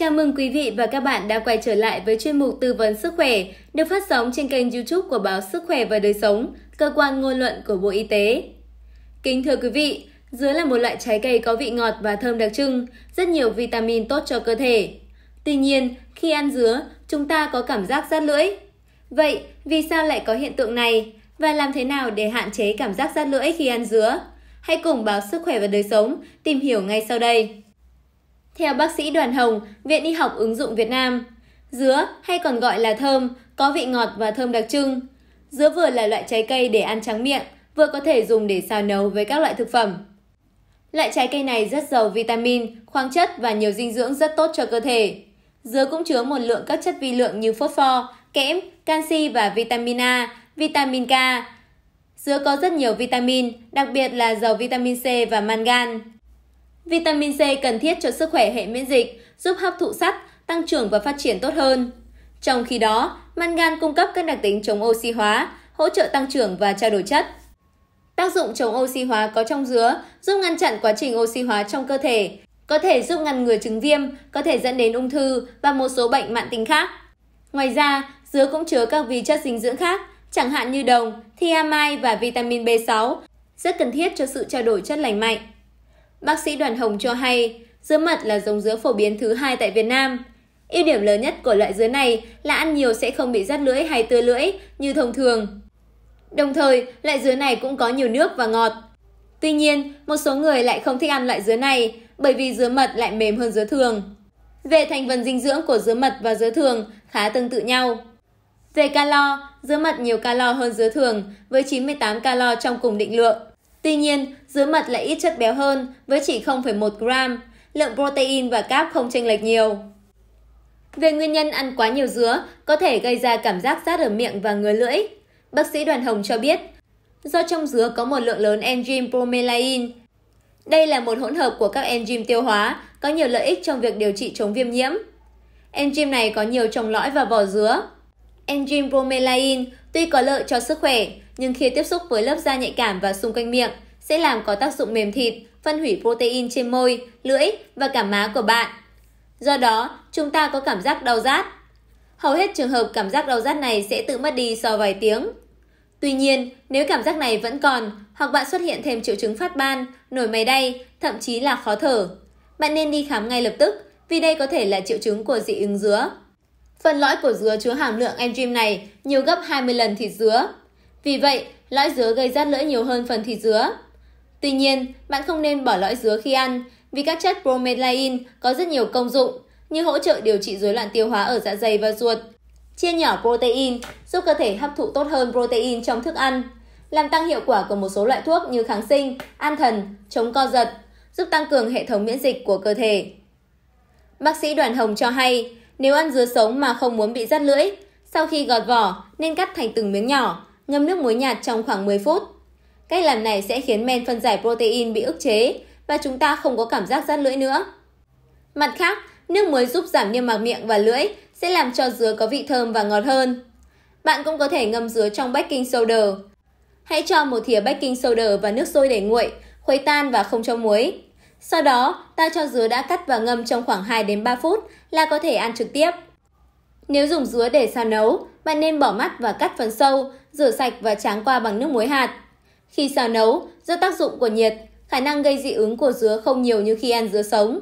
Chào mừng quý vị và các bạn đã quay trở lại với chuyên mục tư vấn sức khỏe được phát sóng trên kênh YouTube của báo Sức khỏe và đời sống, cơ quan ngôn luận của Bộ Y tế. Kính thưa quý vị, dứa là một loại trái cây có vị ngọt và thơm đặc trưng, rất nhiều vitamin tốt cho cơ thể. Tuy nhiên, khi ăn dứa, chúng ta có cảm giác rát lưỡi. Vậy, vì sao lại có hiện tượng này và làm thế nào để hạn chế cảm giác rát lưỡi khi ăn dứa? Hãy cùng báo Sức khỏe và đời sống tìm hiểu ngay sau đây. Theo bác sĩ Đoàn Hồng, Viện Y học ứng dụng Việt Nam, dứa hay còn gọi là thơm, có vị ngọt và thơm đặc trưng. Dứa vừa là loại trái cây để ăn trắng miệng, vừa có thể dùng để xào nấu với các loại thực phẩm. Loại trái cây này rất giàu vitamin, khoáng chất và nhiều dinh dưỡng rất tốt cho cơ thể. Dứa cũng chứa một lượng các chất vi lượng như phốt pho, kẽm, canxi và vitamin A, vitamin K. Dứa có rất nhiều vitamin, đặc biệt là giàu vitamin C và mangan. Vitamin C cần thiết cho sức khỏe hệ miễn dịch, giúp hấp thụ sắt, tăng trưởng và phát triển tốt hơn. Trong khi đó, mangan cung cấp các đặc tính chống oxy hóa, hỗ trợ tăng trưởng và trao đổi chất. Tác dụng chống oxy hóa có trong dứa giúp ngăn chặn quá trình oxy hóa trong cơ thể, có thể giúp ngăn ngừa chứng viêm, có thể dẫn đến ung thư và một số bệnh mạng tính khác. Ngoài ra, dứa cũng chứa các vi chất dinh dưỡng khác, chẳng hạn như đồng, thiamine và vitamin B6, rất cần thiết cho sự trao đổi chất lành mạnh bác sĩ Đoàn Hồng cho hay dứa mật là giống dứa phổ biến thứ hai tại Việt Nam. Ưu điểm lớn nhất của loại dứa này là ăn nhiều sẽ không bị rắt lưỡi hay tưa lưỡi như thông thường. Đồng thời, loại dứa này cũng có nhiều nước và ngọt. Tuy nhiên, một số người lại không thích ăn loại dứa này bởi vì dứa mật lại mềm hơn dứa thường. Về thành phần dinh dưỡng của dứa mật và dứa thường khá tương tự nhau. Về calo, dứa mật nhiều calo hơn dứa thường với 98 calo trong cùng định lượng. Tuy nhiên, dứa mật lại ít chất béo hơn với chỉ 0,1 gram, lượng protein và cáp không chênh lệch nhiều. Về nguyên nhân ăn quá nhiều dứa có thể gây ra cảm giác rát ở miệng và ngứa lưỡi. Bác sĩ Đoàn Hồng cho biết, do trong dứa có một lượng lớn enzyme bromelain. Đây là một hỗn hợp của các enzyme tiêu hóa có nhiều lợi ích trong việc điều trị chống viêm nhiễm. Enzyme này có nhiều trong lõi và vỏ dứa. Enzyme bromelain tuy có lợi cho sức khỏe, nhưng khi tiếp xúc với lớp da nhạy cảm và xung quanh miệng, sẽ làm có tác dụng mềm thịt, phân hủy protein trên môi, lưỡi và cả má của bạn. Do đó, chúng ta có cảm giác đau rát. Hầu hết trường hợp cảm giác đau rát này sẽ tự mất đi sau vài tiếng. Tuy nhiên, nếu cảm giác này vẫn còn, hoặc bạn xuất hiện thêm triệu chứng phát ban, nổi mày đay, thậm chí là khó thở, bạn nên đi khám ngay lập tức vì đây có thể là triệu chứng của dị ứng dứa. Phần lõi của dứa chứa hàm lượng enzyme này nhiều gấp 20 lần thịt dứa. Vì vậy, lõi dứa gây rát lưỡi nhiều hơn phần thịt dứa. Tuy nhiên, bạn không nên bỏ lõi dứa khi ăn vì các chất bromelain có rất nhiều công dụng như hỗ trợ điều trị rối loạn tiêu hóa ở dạ dày và ruột, chia nhỏ protein, giúp cơ thể hấp thụ tốt hơn protein trong thức ăn, làm tăng hiệu quả của một số loại thuốc như kháng sinh, an thần, chống co giật, giúp tăng cường hệ thống miễn dịch của cơ thể. Bác sĩ Đoàn Hồng cho hay, nếu ăn dứa sống mà không muốn bị rắt lưỡi, sau khi gọt vỏ nên cắt thành từng miếng nhỏ, ngâm nước muối nhạt trong khoảng 10 phút. Cách làm này sẽ khiến men phân giải protein bị ức chế và chúng ta không có cảm giác rắt lưỡi nữa. Mặt khác, nước muối giúp giảm niêm mạc miệng và lưỡi, sẽ làm cho dứa có vị thơm và ngọt hơn. Bạn cũng có thể ngâm dứa trong baking soda. Hãy cho một thìa baking soda và nước sôi để nguội, khuấy tan và không cho muối. Sau đó, ta cho dứa đã cắt và ngâm trong khoảng 2 đến 3 phút là có thể ăn trực tiếp. Nếu dùng dứa để xào nấu, bạn nên bỏ mắt và cắt phần sâu, rửa sạch và tráng qua bằng nước muối hạt. Khi xào nấu, do tác dụng của nhiệt, khả năng gây dị ứng của dứa không nhiều như khi ăn dứa sống.